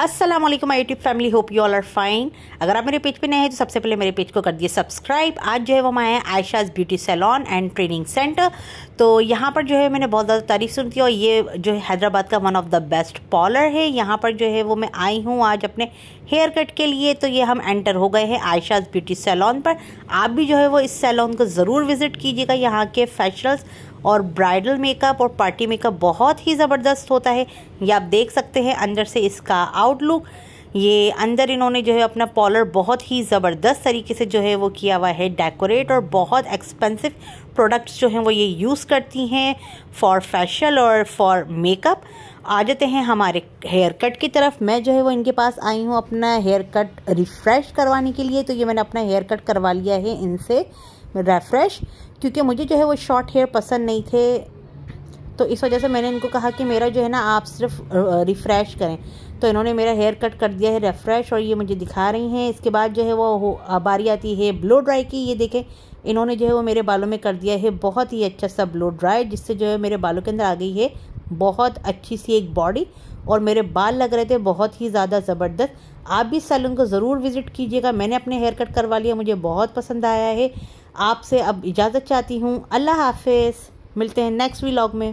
Aslam my YouTube family hope you all are fine अगर आप मेरे पेज पे नए हैं तो सबसे पहले मेरे पेज को कर दिए सब्सक्राइब आज जो है वो मैं Ayesha's beauty salon and training centre तो यहाँ पर जो है मैंने बहुत ज़्यादा तारीफ सुन थी और ये जो है हैदराबाद का one of the best parlour है यहाँ पर जो है वो मैं आई हूँ आज अपने हेयर कट के लिए तो ये हम एंटर हो गए हैं आयशाज ब्यूटी सैलॉन पर आप भी जो है वो इस सैलॉन को ज़रूर विज़िट कीजिएगा यहाँ के फैशनल्स और ब्राइडल मेकअप और पार्टी मेकअप बहुत ही ज़बरदस्त होता है ये आप देख सकते हैं अंदर से इसका आउटलुक ये अंदर इन्होंने जो है अपना पॉलर बहुत ही ज़बरदस्त तरीके से जो है वो किया हुआ है डेकोरेट और बहुत एक्सपेंसिव प्रोडक्ट्स जो हैं वो ये यूज़ करती हैं फॉर फैशल और फॉर मेकअप आ जाते हैं हमारे हेयर कट की तरफ मैं जो है वो इनके पास आई हूँ अपना हेयर कट रिफ़्रेश करवाने के लिए तो ये मैंने अपना हेयर कट करवा लिया है इनसे रेफ्रेश क्योंकि मुझे जो है वो शॉर्ट हेयर पसंद नहीं थे तो इस वजह से मैंने इनको कहा कि मेरा जो है ना आप सिर्फ रिफ़्रेश करें तो इन्होंने मेरा हेयर कट कर दिया है रिफ़्रेश और ये मुझे दिखा रही हैं इसके बाद जो है वो बारी आती है ब्लो ड्राई की ये देखें इन्होंने जो है वो मेरे बालों में कर दिया है बहुत ही अच्छा सा ब्लो ड्राई जिससे जो है मेरे बालों के अंदर आ गई है बहुत अच्छी सी एक बॉडी और मेरे बाल लग रहे थे बहुत ही ज़्यादा ज़बरदस्त आप भी सैलून को ज़रूर विज़िट कीजिएगा मैंने अपने हेयर कट करवा लिया मुझे बहुत पसंद आया है आपसे अब इजाज़त चाहती हूँ अल्लाह हाफिज़ मिलते हैं नेक्स्ट व्लॉग में